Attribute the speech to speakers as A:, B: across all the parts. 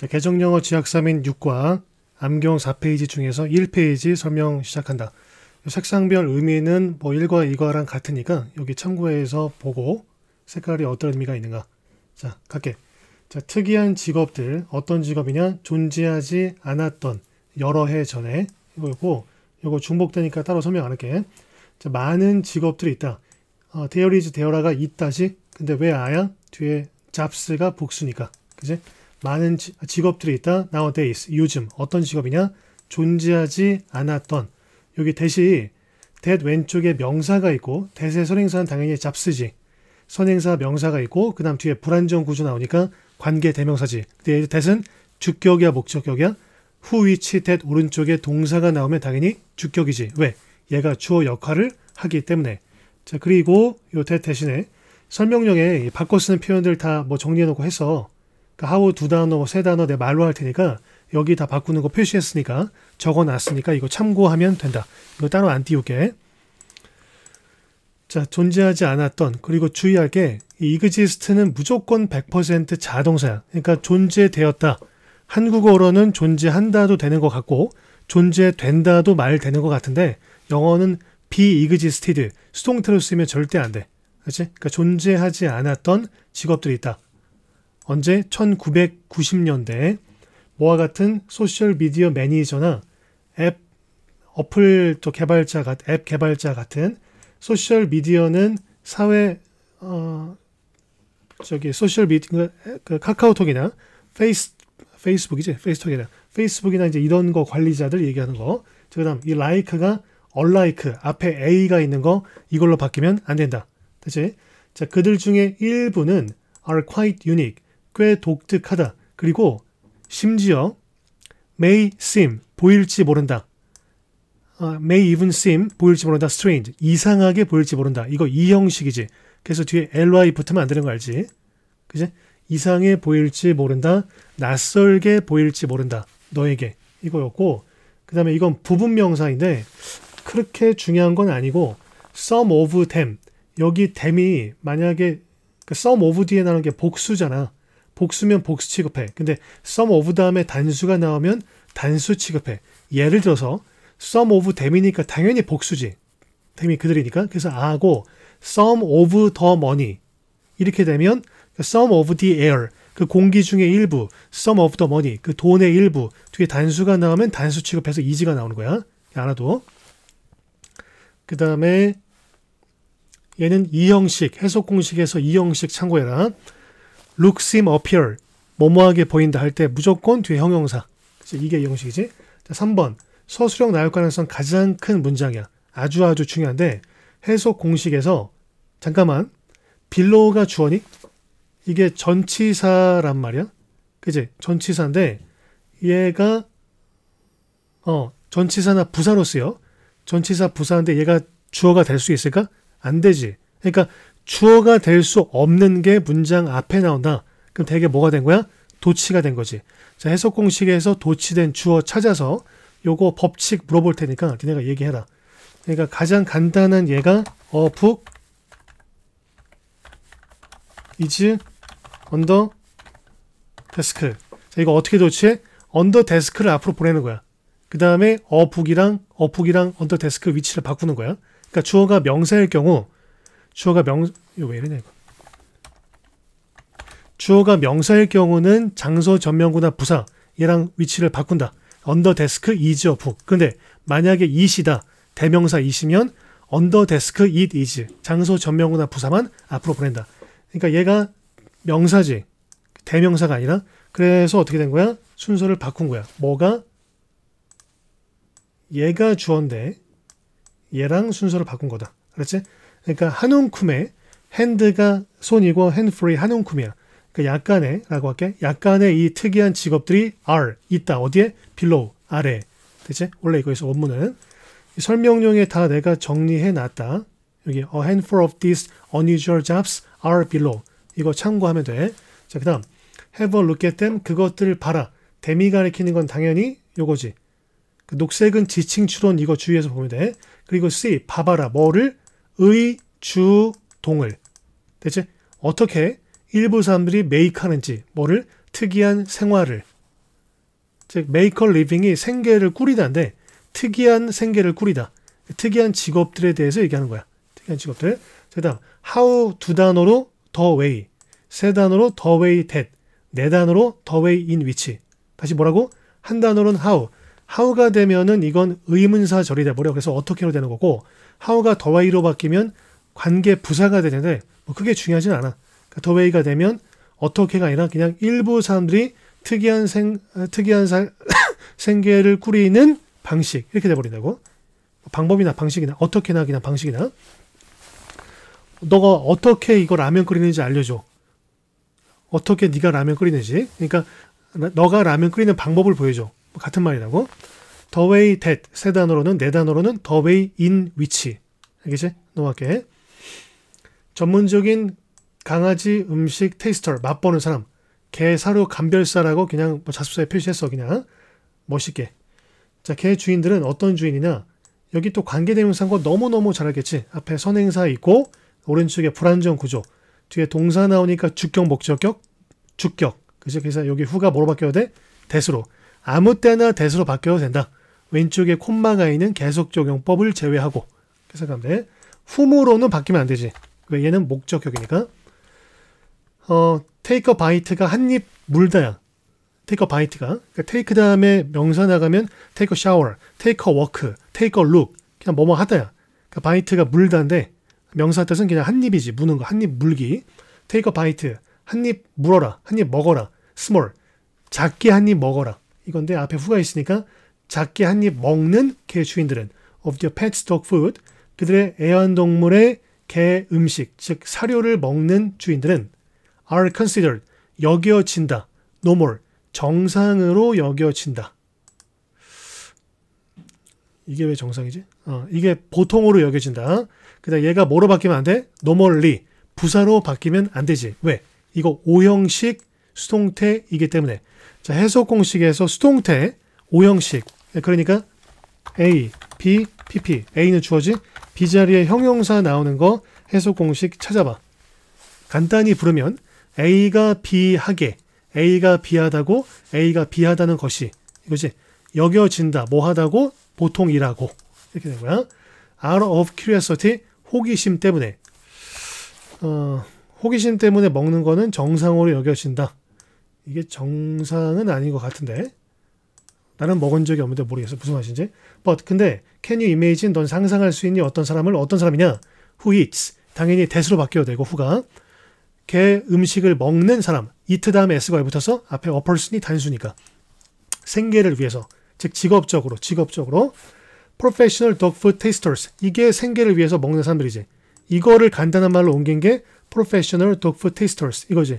A: 자, 개정영어 지학사민 6과 암경 4페이지 중에서 1페이지 설명 시작한다. 색상별 의미는 뭐 1과 2과랑 같으니까 여기 참고해서 보고 색깔이 어떤 의미가 있는가. 자, 갈게. 자, 특이한 직업들. 어떤 직업이냐? 존재하지 않았던 여러 해 전에. 이거고, 이거 중복되니까 따로 설명 안 할게. 자, 많은 직업들이 있다. 어, 데어리즈 데어라가 있다시. 근데 왜 아야? 뒤에 잡스가 복수니까. 그지? 많은 직업들이 있다. nowadays, 요즘 어떤 직업이냐? 존재하지 않았던 여기 대시 that 왼쪽에 명사가 있고 대세 선행사는 당연히 잡스지 선행사 명사가 있고 그 다음 뒤에 불안정 구조 나오니까 관계 대명사지 근데 that은 주격이야 목적격이야 후위치 that 오른쪽에 동사가 나오면 당연히 주격이지 왜? 얘가 주어 역할을 하기 때문에 자 그리고 요 that 대신에 설명령에 바꿔 쓰는 표현들 다 뭐 정리해 놓고 해서 그러니두 단어, 세 단어 내 말로 할 테니까 여기 다 바꾸는 거 표시했으니까 적어놨으니까 이거 참고하면 된다. 이거 따로 안 띄우게. 자, 존재하지 않았던 그리고 주의할 게이 이그지스트는 무조건 100% 자동사야. 그러니까 존재되었다. 한국어로는 존재한다도 되는 것 같고 존재된다도 말 되는 것 같은데 영어는 비이그지스 s t e d 수동태로 쓰면 절대 안 돼. 그렇지? 그러니까 존재하지 않았던 직업들이 있다. 언제 1990년대 에 모와 같은 소셜 미디어 매니저나 앱 어플 저 개발자 같, 앱 개발자 같은 소셜 미디어는 사회 어 저기 소셜 미디어 그, 그 카카오톡이나 페이스 페이스북이지 페이스톡이나 페이스북이나 이제 이런 거 관리자들 얘기하는 거. 그다음 이 라이크가 얼라이크 앞에 a가 있는 거 이걸로 바뀌면 안 된다. 그렇자 그들 중에 일부는 are quite unique. 꽤 독특하다. 그리고 심지어 may seem 보일지 모른다. 아, may even seem 보일지 모른다. strange 이상하게 보일지 모른다. 이거 이 형식이지. 그래서 뒤에 ly 붙으면 안 되는 거 알지? 그지? 이상해 보일지 모른다. 낯설게 보일지 모른다. 너에게 이거였고 그 다음에 이건 부분명사인데 그렇게 중요한 건 아니고 some of them 여기 them이 만약에 그 그러니까 some of 뒤에 나오는 게 복수잖아. 복수면 복수 취급해. 근데 sum of 다음에 단수가 나오면 단수 취급해. 예를 들어서 sum of them이니까 당연히 복수지. them이 그들이니까. 그래서 아고 sum of the money 이렇게 되면 그러니까 sum of the air 그 공기 중에 일부 sum of the money 그 돈의 일부 뒤에 단수가 나오면 단수 취급해서 이지가 나오는 거야. 알아도. 그 다음에 얘는 이형식 해석 공식에서 이형식 참고해라. look, seem, appear 뭐뭐하게 보인다 할 때 무조건 뒤에 형용사 이게 형식이지 자, 3번 서술형 나올 가능성 가장 큰 문장이야 아주 아주 중요한데 해석 공식에서 잠깐만 빌로우가 주어니 이게 전치사란 말이야 그지 전치사인데 얘가 어 전치사나 부사로 쓰여 전치사 부사인데 얘가 주어가 될 수 있을까 안 되지 그러니까 주어가 될 수 없는 게 문장 앞에 나온다. 그럼 대개 뭐가 된 거야? 도치가 된 거지. 자, 해석 공식에서 도치된 주어 찾아서 요거 법칙 물어볼 테니까 니네가 얘기해라. 그러니까 가장 간단한 얘가 어북 이즈 언더 데스크. 자, 이거 어떻게 도치해? 언더 데스크를 앞으로 보내는 거야. 그 다음에 어북이랑 어북이랑 언더 데스크 위치를 바꾸는 거야. 그러니까 주어가 명사일 경우 주어가 명, 왜 이러냐 이거. 주어가 명사일 경우는 장소 전명구나 부사 얘랑 위치를 바꾼다. 언더데스크 이즈 오프. 근데 만약에 이시다 대명사 이시면 언더데스크 it is 장소 전명구나 부사만 앞으로 보낸다. 그러니까 얘가 명사지 대명사가 아니라 그래서 어떻게 된 거야? 순서를 바꾼 거야. 뭐가 얘가 주어인데 얘랑 순서를 바꾼 거다. 그렇지? 그러니까 한 움큼의 핸드가 손이고 핸드프리 한 움큼이야. 그 그러니까 약간의 라고 할게. 약간의 이 특이한 직업들이 r 있다. 어디에? 빌로 l 아래. 대체 원래 이거에서 원문은 설명용에 다 내가 정리해 놨다. 여기 a handful of these unusual jobs are below. 이거 참고하면 돼. 자, 그다음 have a look at them 그것들을 봐라. 데미 가리키는 건 당연히 요거지. 그 녹색은 지칭 추론 이거 주의해서 보면 돼. 그리고 see 봐봐라 뭐를 의, 주, 동을 대체 어떻게 일부 사람들이 메이크하는지 뭐를 특이한 생활을 즉 메이커 리빙이 생계를 꾸리다인데 특이한 생계를 꾸리다 특이한 직업들에 대해서 얘기하는 거야 특이한 직업들 그다음 how 두 단어로 더 way 세 단어로 더 way that 네 단어로 더 way in which 다시 뭐라고 한 단어로는 how how가 되면은 이건 의문사 절이 돼버려 그래서 어떻게로 되는 거고 하우가 더웨이로 바뀌면 관계 부사가 되는데 뭐 그게 중요하진 않아. 그러니까 더웨이가 되면 어떻게가 아니라 그냥 일부 사람들이 특이한 생 특이한 사, 생계를 꾸리는 방식 이렇게 돼버린다고 방법이나 방식이나 어떻게나 그냥 방식이나 너가 어떻게 이거 라면 끓이는지 알려줘 어떻게 네가 라면 끓이는지 그러니까 너가 라면 끓이는 방법을 보여줘 뭐 같은 말이라고 the way that 세 단어로는 네 단어로는 the way in which 알겠지? 넘어갈게. 전문적인 강아지 음식 테이스터 맛보는 사람 개 사료 감별사라고 그냥 뭐 자습서에 표시했어 그냥 멋있게 자 개 주인들은 어떤 주인이냐 여기 또 관계대명사인 너무너무 잘 알겠지 앞에 선행사 있고 오른쪽에 불안정 구조 뒤에 동사 나오니까 주격 목적격 주격 그래서 여기 후가 뭐로 바뀌어야 돼? 대수로 아무 때나 대수로 바뀌어도 된다 왼쪽에 콤마가 있는 계속 적용법을 제외하고 이렇 생각하면 돼. 후모로는 바뀌면 안 되지. 왜 그 얘는 목적격이니까. 어, 테이크 바이트가 한 입 물다야. 테이크 바이트가. 그러니까 테이크 그 다음에 명사 나가면 테이크 샤워, 테이크 워크, 테이크 룩. 그냥 뭐뭐 하다야. 그러니까 바이트가 물다인데 명사 뜻은 그냥 한 입이지. 무는 거. 한 입 물기. 테이크 바이트. 한 입 물어라. 한 입 먹어라. 스몰. 작게 한 입 먹어라. 이건데 앞에 후가 있으니까 작게 한 입 먹는 개 주인들은 of their pets dog food 그들의 애완동물의 개 음식 즉 사료를 먹는 주인들은 are considered 여겨진다 normal 정상으로 여겨진다. 이게 왜 정상이지? 어, 이게 보통으로 여겨진다. 그다음 얘가 뭐로 바뀌면 안 돼? normally 부사로 바뀌면 안 되지. 왜? 이거 오형식 수동태이기 때문에 자 해석 공식에서 수동태 오형식 예, 그러니까 A, B, PP. A는 주어지. B 자리에 형용사 나오는 거 해석 공식 찾아봐. 간단히 부르면 A가 B하게, A가 B하다고, A가 B하다는 것이 이거지. 여겨진다, 뭐하다고, 보통이라고 이렇게 된 거야. Out of curiosity, 호기심 때문에. 어, 호기심 때문에 먹는 거는 정상으로 여겨진다. 이게 정상은 아닌 것 같은데. 나는 먹은 적이 없는데 모르겠어. 무슨 맛인지. But 근데 can you imagine 넌 상상할 수 있니 어떤 사람을 어떤 사람이냐? Who eats. 당연히 대수로 바뀌어야 되고 후가 걔 음식을 먹는 사람. eat 다음에 s가 왜 붙어서 앞에 a person이 단수니까 생계를 위해서 즉 직업적으로 직업적으로 professional dog food tasters 이게 생계를 위해서 먹는 사람들이지. 이거를 간단한 말로 옮긴 게 professional dog food tasters 이거지.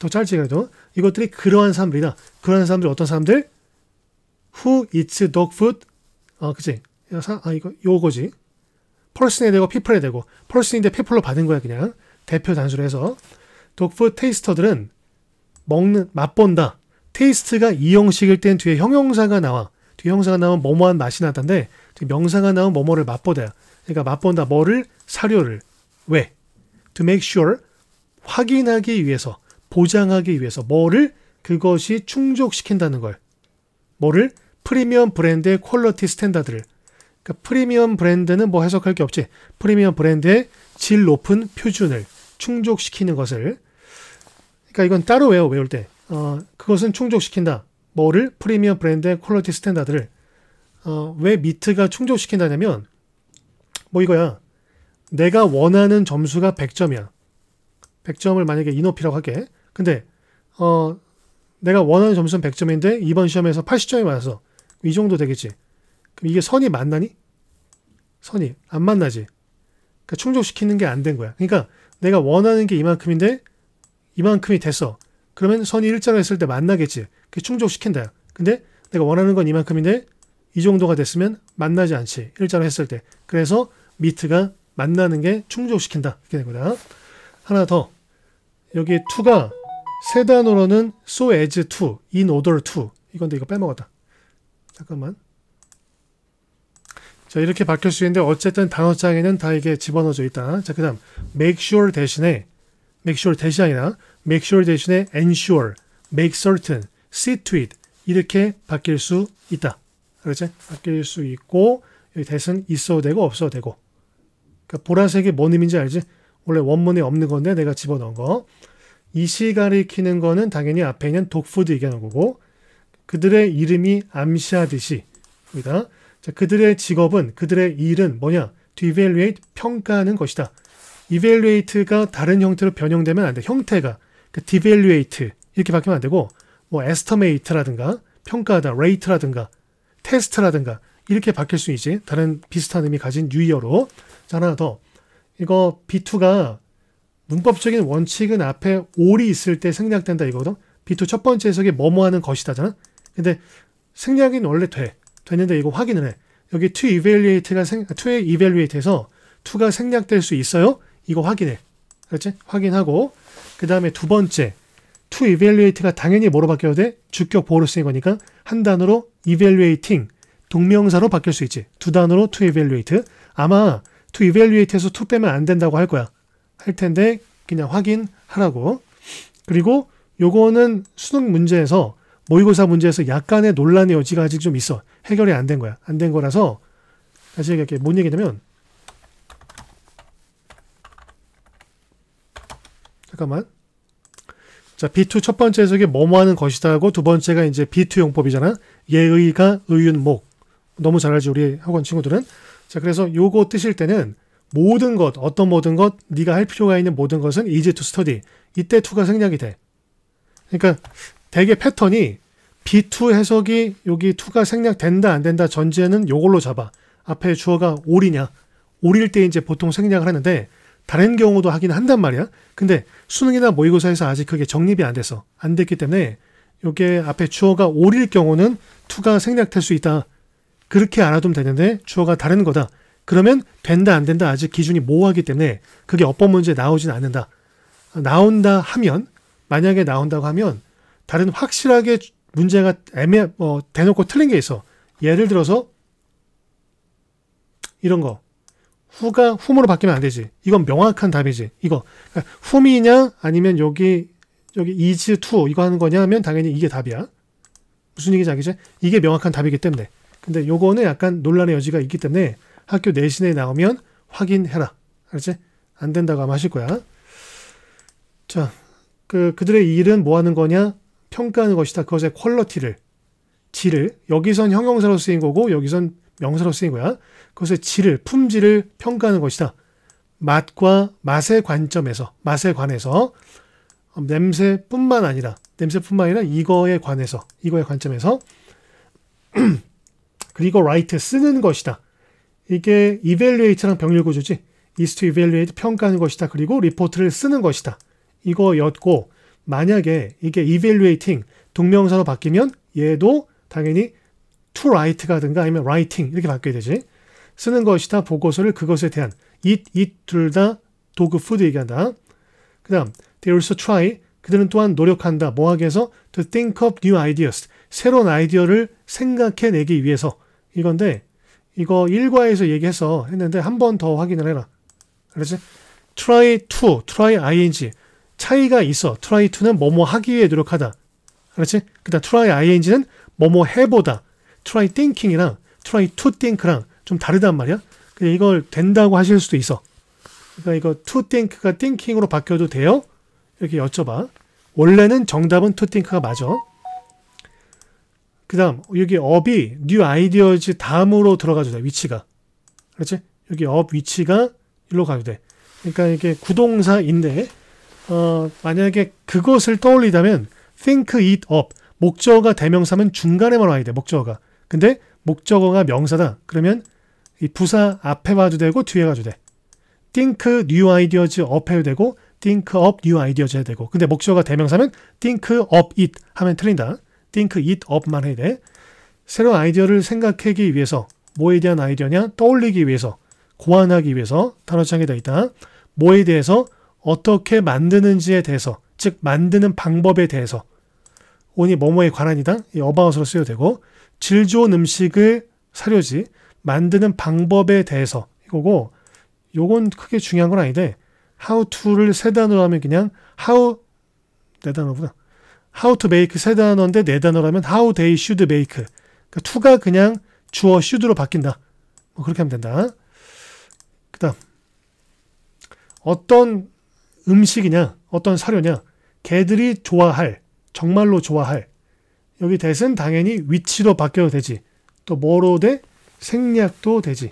A: 더 짧지 그래도 이것들이 그러한 사람들이다. 그러한 사람들 어떤 사람들? who eats dog food? 아, 그치? 아, 이거, 요거지. person에 되고 people에 되고 person인데 people로 받은 거야, 그냥. 대표 단수로 해서. dog food 테이스터들은 먹는, 맛본다. 테이스트가 이 형식일 땐 뒤에 형용사가 나와. 뒤에 형사가 나오면 뭐뭐한 맛이 났던데 명사가 나오면 뭐뭐를 맛보다. 그러니까 맛본다. 뭐를? 사료를. 왜? To make sure. 확인하기 위해서. 보장하기 위해서. 뭐를? 그것이 충족시킨다는 걸. 뭐를? 프리미엄 브랜드의 퀄러티 스탠다드를 그러니까 프리미엄 브랜드는 뭐 해석할 게 없지 프리미엄 브랜드의 질 높은 표준을 충족시키는 것을 그러니까 이건 따로 외워 외울 때 어, 그것은 충족시킨다 뭐를 프리미엄 브랜드의 퀄러티 스탠다드를 어, 왜 미트가 충족시킨다냐면 뭐 이거야 내가 원하는 점수가 100점이야 100점을 만약에 인오피라고 할게 근데 어, 내가 원하는 점수는 100점인데 이번 시험에서 80점이 맞아서 이 정도 되겠지. 그럼 이게 선이 만나니? 선이 안 만나지. 그러니까 충족시키는 게 안 된 거야. 그러니까 내가 원하는 게 이만큼인데 이만큼이 됐어. 그러면 선이 일자로 했을 때 만나겠지. 그게 충족시킨다. 근데 내가 원하는 건 이만큼인데 이 정도가 됐으면 만나지 않지. 일자로 했을 때. 그래서 미트가 만나는 게 충족시킨다. 이렇게 된 거다. 하나 더. 여기 2가 세 단어로는 so as to, in order to. 이건데 이거 빼먹었다. 잠깐만. 자, 이렇게 바뀔 수 있는데 어쨌든 단어장에는 다 이게 집어넣어져 있다. 자, 그 다음 make sure 대신에 make sure 대신 아니라 make sure 대신에 ensure, make certain, see to it 이렇게 바뀔 수 있다. 그렇지? 바뀔 수 있고 여기 대신 있어도 되고 없어도 되고 그러니까 보라색이 뭔 의미인지 알지? 원래 원문에 없는 건데 내가 집어넣은 거. 이시 가리키는 거는 당연히 앞에 있는 독푸드 얘기하는 거고 그들의 이름이 암시하듯이 보이다. 자, 그들의 직업은 그들의 일은 뭐냐? to evaluate 평가하는 것이다. evaluate가 다른 형태로 변형되면 안 돼. 형태가 그 그러니까 devaluate 이렇게 바뀌면 안 되고 뭐 estimate라든가 평가하다 rate라든가 테스트라든가 이렇게 바뀔 수 있지. 다른 비슷한 의미 가진 유의어로. 자, 하나 더. 이거 B2가 문법적인 원칙은 앞에 올이 있을 때 생략된다 이거거든. B2 첫 번째 해석에 뭐뭐 하는 것이다잖아. 근데 생략인 원래 돼. 됐는데 이거 확인을 해. 여기 to evaluate가 생, to의 evaluate에서 to가 생략될 수 있어요? 이거 확인해. 그렇지? 확인하고 그 다음에 두 번째 to evaluate가 당연히 뭐로 바뀌어야 돼? 주격 보호를 쓰인 거니까 한 단어로 evaluating 동명사로 바뀔 수 있지. 두 단어로 to evaluate 아마 to evaluate에서 to 빼면 안 된다고 할 거야. 할 텐데 그냥 확인하라고. 그리고 요거는 수능 문제에서 모의고사 문제에서 약간의 논란의 여지가 아직 좀 있어. 해결이 안 된 거야. 안 된 거라서 다시 얘기할게. 뭔 얘기냐면 잠깐만. 자, B2 첫 번째 해석이 뭐뭐 하는 것이다 하고 두 번째가 이제 B2 용법이잖아. 예의가 의윤목. 너무 잘 알지 우리 학원 친구들은. 자, 그래서 요거 뜨실 때는 모든 것, 어떤 모든 것, 네가 할 필요가 있는 모든 것은 이제 투 스터디. 이때 투가 생략이 돼. 그러니까 대개 패턴이 B2 해석이 여기 2가 생략된다 안 된다 전제는 요걸로 잡아. 앞에 주어가 올이냐. 올일 때 이제 보통 생략을 하는데 다른 경우도 하긴 한단 말이야. 근데 수능이나 모의고사에서 아직 그게 정립이 안 돼서 안 됐기 때문에 요게 앞에 주어가 올일 경우는 2가 생략될 수 있다. 그렇게 알아두면 되는데 주어가 다른 거다. 그러면 된다 안 된다 아직 기준이 모호하기 때문에 그게 어법 문제에 나오진 않는다. 나온다 하면 만약에 나온다고 하면 다른 확실하게 문제가 애매 어, 대놓고 틀린 게 있어. 예를 들어서 이런 거 후가 훔으로 바뀌면 안 되지. 이건 명확한 답이지. 이거 그러니까 훔이냐 아니면 여기 여기 is to 이거 하는 거냐 하면 당연히 이게 답이야. 무슨 얘기지 알겠지? 이게 명확한 답이기 때문에. 근데 요거는 약간 논란의 여지가 있기 때문에 학교 내신에 나오면 확인해라. 알지? 안 된다고 하면 하실 거야. 자, 그, 그들의 일은 뭐 하는 거냐? 평가하는 것이다. 그것의 퀄러티를, 질을, 여기선 형용사로 쓰인 거고, 여기선 명사로 쓰인 거야. 그것의 질을, 품질을 평가하는 것이다. 맛과 맛의 관점에서, 맛에 관해서, 음, 냄새뿐만 아니라, 냄새뿐만 아니라 이거에 관해서, 이거의 관점에서, 그리고 write 쓰는 것이다. 이게 evaluate랑 병렬 구조지. is to evaluate 평가하는 것이다. 그리고 리포트를 쓰는 것이다. 이거였고 만약에 이게 evaluating 동명사로 바뀌면 얘도 당연히 to write가든가 아니면 writing 이렇게 바뀌어야 되지. 쓰는 것이다 보고서를 그것에 대한 it, it 둘다 도그 푸드 얘기한다. 그 다음 they also try 그들은 또한 노력한다. 뭐하기위 해서 to think of new ideas 새로운 아이디어를 생각해내기 위해서 이건데 이거 일과에서 얘기해서 했는데 한 번 더 확인을 해라. 알았지? try to, try ing 차이가 있어. try to는 뭐뭐 하기 위해 노력하다. 그렇지? 그다음 try ing는 뭐뭐 해보다. try thinking이랑 try to think랑 좀 다르단 말이야. 그냥 이걸 된다고 하실 수도 있어. 그러니까 이거 to think가 thinking으로 바뀌어도 돼요? 이렇게 여쭤봐. 원래는 정답은 to think가 맞아. 그 다음 여기 업이 new ideas 다음으로 들어가도 돼 위치가 그렇지 여기 업 위치가 일로 가도 돼 그러니까 이게 구동사인데 어, 만약에 그것을 떠올리자면 think it up 목적어가 대명사면 중간에만 와야 돼 목적어가 근데 목적어가 명사다 그러면 이 부사 앞에 와도 되고 뒤에 가도 돼 think new ideas up 해도 되고 think up new ideas 해도 되고 근데 목적어가 대명사면 think up it 하면 틀린다 think it up만 해야 돼 새로운 아이디어를 생각하기 위해서 뭐에 대한 아이디어냐 떠올리기 위해서 고안하기 위해서 단어창에 다 있다 뭐에 대해서 어떻게 만드는지에 대해서, 즉 만드는 방법에 대해서 오니 뭐뭐에 관한이다. 이 어바웃으로 쓰여도 되고 질 좋은 음식을 사료지 만드는 방법에 대해서 이거고 요건 크게 중요한 건 아닌데 how to를 세 단어로 하면 그냥 how 네 단어구나. how to make 세 단어인데 네 단어로 하면 how they should make. 그러니까 to가 그냥 주어 should로 바뀐다. 뭐 그렇게 하면 된다. 그다음 어떤 음식이냐 어떤 사료냐 개들이 좋아할 정말로 좋아할 여기 대신 당연히 위치로 바뀌어도 되지 또 뭐로 돼 생략도 되지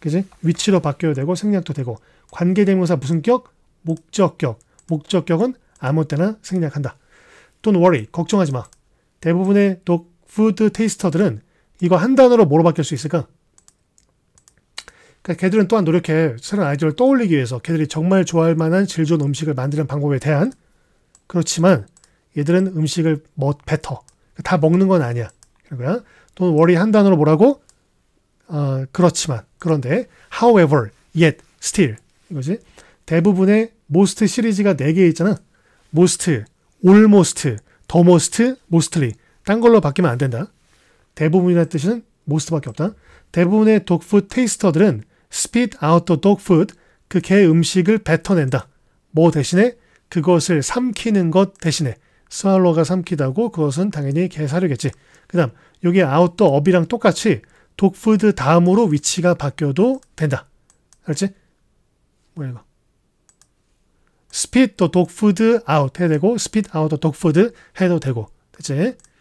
A: 그지 위치로 바뀌어도 되고 생략도 되고 관계대명사 무슨 격 목적격 목적격은 아무 때나 생략한다 Don't worry 걱정하지 마 대부분의 독 푸드 테이스터들은 이거 한 단어로 뭐로 바뀔 수 있을까 그러니까 걔들은 또한 노력해 새로운 아이디어를 떠올리기 위해서 걔들이 정말 좋아할 만한 질 좋은 음식을 만드는 방법에 대한 그렇지만 얘들은 음식을 뭐 뱉어 그러니까 다 먹는 건 아니야 그러니까 또 worry 한 단어로 뭐라고 어, 그렇지만 그런데 however yet still 이거지 대부분의 most 시리즈가 4개 있잖아 most almost the most mostly 딴 걸로 바뀌면 안 된다 대부분이라는 뜻은 most밖에 없다 대부분의 독프 테이스터들은 spit out the dog food, 그 개 음식을 뱉어낸다. 뭐 대신에 그것을 삼키는 것 대신에 스왈로가 삼키다고 그것은 당연히 개사료겠지. 그 다음 여기 아웃도 업이랑 똑같이 독푸드 다음으로 위치가 바뀌어도 된다. 알지? 뭐야 이거. spit the dog food out 해도 되고 spit out the dog food 해도 되고. 됐지?